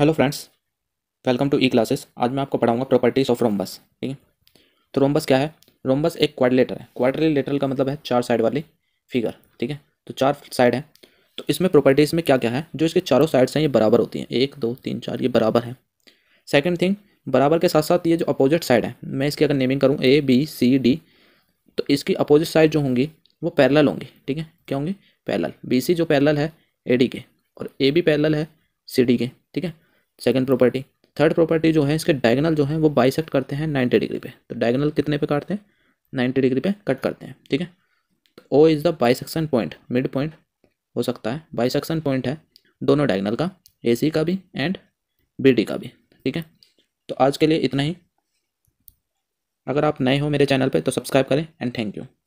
hello friends welcome to e classes आज मैं आपको पढ़ाऊंगा प्रॉपर्टीज़ ऑफ रोमबस ठीक है तो रोमबस क्या है रोमबस एक क्वाड्रिलेटर है क्वाड्रिलेटर का मतलब है चार साइड वाली फिगर ठीक है तो चार साइड है तो इसमें प्रॉपर्टीज़ में क्या क्या है जो इसके चारों साइड्स हैं ये बराबर होती हैं एक दो तीन चार ये बराबर है सेकेंड थिंग बराबर के साथ साथ ये जो अपोजिट साइड है मैं इसकी अगर नेमिंग करूँ ए बी सी डी तो इसकी अपोजिट साइड जो होंगी वो पैरल होंगी ठीक है क्या होंगी पैरल बी सी जो पैरल है ए डी के और ए बी पैरल है सी डी के ठीक है सेकेंड प्रॉपर्टी थर्ड प्रॉपर्टी जो है इसके डायगनल जो है वो बाइसेक्ट करते हैं नाइन्टी डिग्री पे तो डायगनल कितने पे काटते हैं नाइन्टी डिग्री पे कट करते हैं ठीक है O is the bisection point mid point हो सकता है बाइसेक्शन पॉइंट है दोनों डायगनल का ए सी का भी एंड बी डी का भी ठीक है तो आज के लिए इतना ही अगर आप नए हो मेरे चैनल पे तो सब्सक्राइब करें एंड थैंक यू